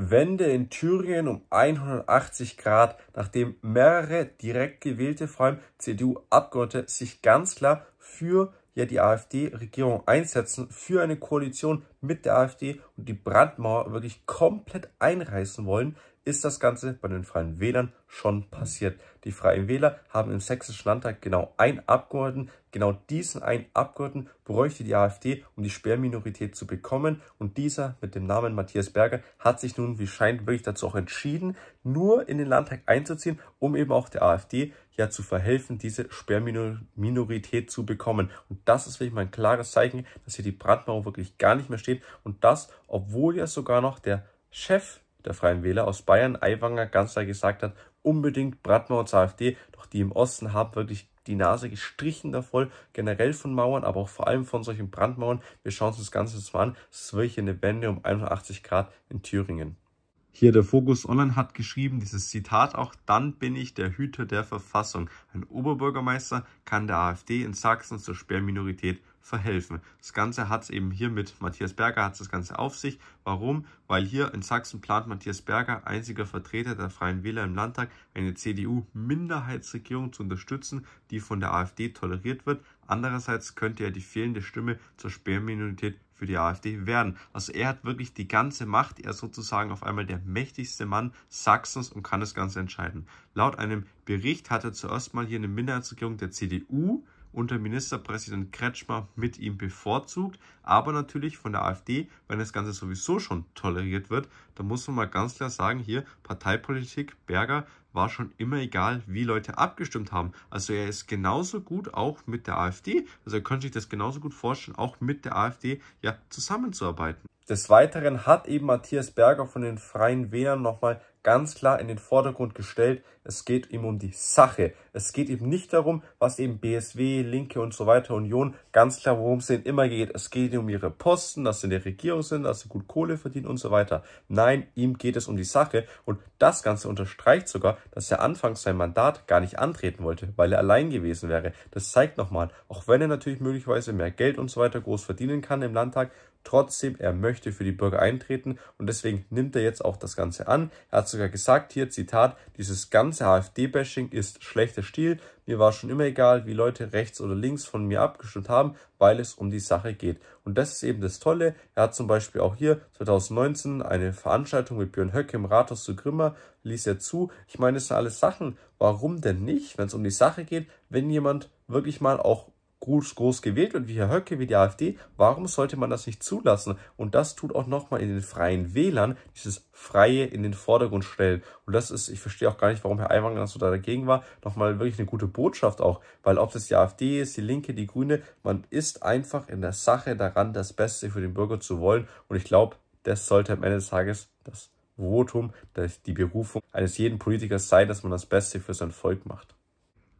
Wende in Thüringen um 180 Grad, nachdem mehrere direkt gewählte, vor allem CDU-Abgeordnete, sich ganz klar für ja, die AfD-Regierung einsetzen, für eine Koalition mit der AfD und die Brandmauer wirklich komplett einreißen wollen, ist das Ganze bei den Freien Wählern schon passiert. Die Freien Wähler haben im Sächsischen Landtag genau einen Abgeordneten. Genau diesen einen Abgeordneten bräuchte die AfD, um die Sperrminorität zu bekommen. Und dieser mit dem Namen Matthias Berger hat sich nun, wie scheint, wirklich dazu auch entschieden, nur in den Landtag einzuziehen, um eben auch der AfD ja zu verhelfen, diese Sperrminorität zu bekommen. Und das ist wirklich mal ein klares Zeichen, dass hier die Brandmauer wirklich gar nicht mehr steht. Und das, obwohl ja sogar noch der Chef der Freien Wähler aus Bayern, Aiwanger, ganz klar gesagt hat, unbedingt Bratmauer AfD, doch die im Osten haben wirklich die Nase gestrichen da generell von Mauern, aber auch vor allem von solchen Brandmauern. Wir schauen uns das Ganze jetzt mal an. Es ist wirklich eine Wende um 81 Grad in Thüringen. Hier der Fokus Online hat geschrieben, dieses Zitat auch, dann bin ich der Hüter der Verfassung. Ein Oberbürgermeister kann der AfD in Sachsen zur Sperrminorität verhelfen. Das Ganze hat es eben hier mit Matthias Berger, hat das Ganze auf sich. Warum? Weil hier in Sachsen plant Matthias Berger, einziger Vertreter der Freien Wähler im Landtag, eine CDU-Minderheitsregierung zu unterstützen, die von der AfD toleriert wird. Andererseits könnte er die fehlende Stimme zur Sperrminorität für die AfD werden. Also er hat wirklich die ganze Macht, er ist sozusagen auf einmal der mächtigste Mann Sachsens und kann das Ganze entscheiden. Laut einem Bericht hat er zuerst mal hier eine Minderheitsregierung der CDU, unter Ministerpräsident Kretschmer mit ihm bevorzugt, aber natürlich von der AfD, wenn das Ganze sowieso schon toleriert wird, da muss man mal ganz klar sagen, hier Parteipolitik Berger war schon immer egal, wie Leute abgestimmt haben. Also er ist genauso gut auch mit der AfD, also er könnte sich das genauso gut vorstellen, auch mit der AfD ja zusammenzuarbeiten. Des Weiteren hat eben Matthias Berger von den Freien Wählern nochmal ganz klar in den Vordergrund gestellt. Es geht ihm um die Sache. Es geht ihm nicht darum, was eben BSW, Linke und so weiter, Union, ganz klar, worum es ihnen immer geht. Es geht ihm um ihre Posten, dass sie in der Regierung sind, dass sie gut Kohle verdienen und so weiter. Nein, ihm geht es um die Sache. Und das Ganze unterstreicht sogar, dass er anfangs sein Mandat gar nicht antreten wollte, weil er allein gewesen wäre. Das zeigt nochmal, auch wenn er natürlich möglicherweise mehr Geld und so weiter groß verdienen kann im Landtag, trotzdem, er möchte für die Bürger eintreten und deswegen nimmt er jetzt auch das Ganze an. Er hat sogar gesagt, hier Zitat, dieses ganze AfD-Bashing ist schlechter Stil. Mir war schon immer egal, wie Leute rechts oder links von mir abgestimmt haben, weil es um die Sache geht. Und das ist eben das Tolle. Er hat zum Beispiel auch hier 2019 eine Veranstaltung mit Björn Höcke im Rathaus zu Grimma, ließ er zu. Ich meine, das sind alles Sachen. Warum denn nicht, wenn es um die Sache geht, wenn jemand wirklich mal auch groß, groß gewählt wird, wie Herr Höcke, wie die AfD, warum sollte man das nicht zulassen? Und das tut auch nochmal in den freien Wählern dieses Freie in den Vordergrund stellen. Und das ist, ich verstehe auch gar nicht, warum Herr Aiwanger so da dagegen war, nochmal wirklich eine gute Botschaft auch. Weil ob das die AfD ist, die Linke, die Grüne, man ist einfach in der Sache daran, das Beste für den Bürger zu wollen. Und ich glaube, das sollte am Ende des Tages das Votum, die Berufung eines jeden Politikers sein, dass man das Beste für sein Volk macht.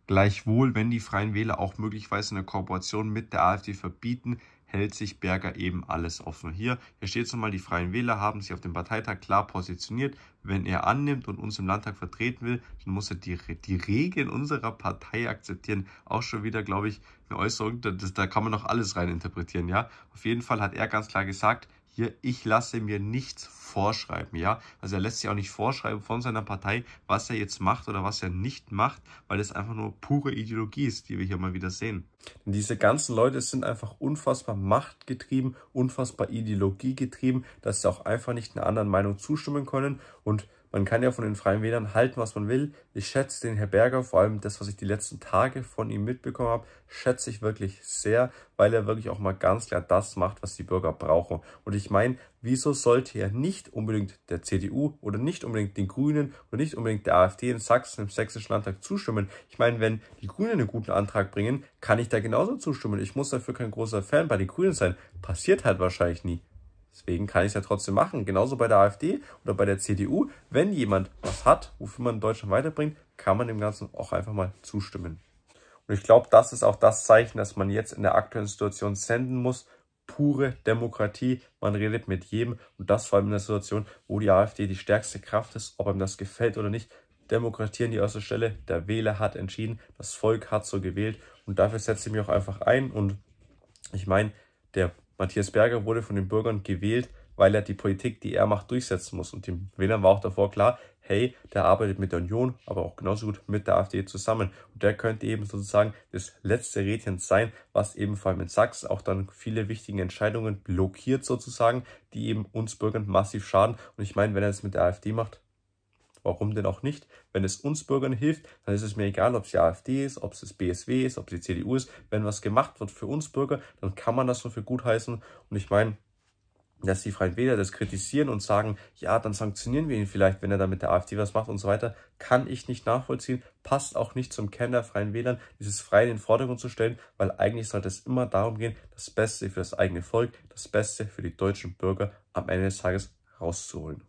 Gleichwohl, wenn die Freien Wähler auch möglicherweise eine Kooperation mit der AfD verbieten, hält sich Berger eben alles offen. Hier, hier steht es nochmal, die Freien Wähler haben sich auf dem Parteitag klar positioniert. Wenn er annimmt und uns im Landtag vertreten will, dann muss er die, die Regeln unserer Partei akzeptieren. Auch schon wieder, glaube ich, eine Äußerung, das, da kann man noch alles rein interpretieren, ja. Auf jeden Fall hat er ganz klar gesagt, hier, ich lasse mir nichts vorschreiben, ja. Also er lässt sich auch nicht vorschreiben von seiner Partei, was er jetzt macht oder was er nicht macht, weil es einfach nur pure Ideologie ist, die wir hier mal wieder sehen. Diese ganzen Leute sind einfach unfassbar machtgetrieben, unfassbar ideologiegetrieben, dass sie auch einfach nicht einer anderen Meinung zustimmen können und man kann ja von den Freien Wählern halten, was man will. Ich schätze den Herr Berger, vor allem das, was ich die letzten Tage von ihm mitbekommen habe, schätze ich wirklich sehr, weil er wirklich auch mal ganz klar das macht, was die Bürger brauchen. Und ich meine, wieso sollte er nicht unbedingt der CDU oder nicht unbedingt den Grünen oder nicht unbedingt der AfD in Sachsen im Sächsischen Landtag zustimmen? Ich meine, wenn die Grünen einen guten Antrag bringen, kann ich da genauso zustimmen. Ich muss dafür kein großer Fan bei den Grünen sein. Passiert halt wahrscheinlich nie. Deswegen kann ich es ja trotzdem machen. Genauso bei der AfD oder bei der CDU. Wenn jemand was hat, wofür man Deutschland weiterbringt, kann man dem Ganzen auch einfach mal zustimmen. Und ich glaube, das ist auch das Zeichen, das man jetzt in der aktuellen Situation senden muss. Pure Demokratie. Man redet mit jedem. Und das vor allem in der Situation, wo die AfD die stärkste Kraft ist, ob einem das gefällt oder nicht. Demokratie an die erste Stelle. Der Wähler hat entschieden. Das Volk hat so gewählt. Und dafür setze ich mich auch einfach ein. Und ich meine, der Matthias Berger wurde von den Bürgern gewählt, weil er die Politik, die er macht, durchsetzen muss. Und den Wählern war auch davor klar, hey, der arbeitet mit der Union, aber auch genauso gut mit der AfD zusammen. Und der könnte eben sozusagen das letzte Rädchen sein, was eben vor allem in Sachsen auch dann viele wichtige Entscheidungen blockiert sozusagen, die eben uns Bürgern massiv schaden. Und ich meine, wenn er das mit der AfD macht, Warum denn auch nicht? Wenn es uns Bürgern hilft, dann ist es mir egal, ob es die AfD ist, ob es das BSW ist, ob es die CDU ist. Wenn was gemacht wird für uns Bürger, dann kann man das nur für gut heißen. Und ich meine, dass die Freien Wähler das kritisieren und sagen, ja, dann sanktionieren wir ihn vielleicht, wenn er da mit der AfD was macht und so weiter, kann ich nicht nachvollziehen, passt auch nicht zum Kern der Freien Wählern, dieses Freie in den Vordergrund zu stellen, weil eigentlich sollte es immer darum gehen, das Beste für das eigene Volk, das Beste für die deutschen Bürger am Ende des Tages rauszuholen.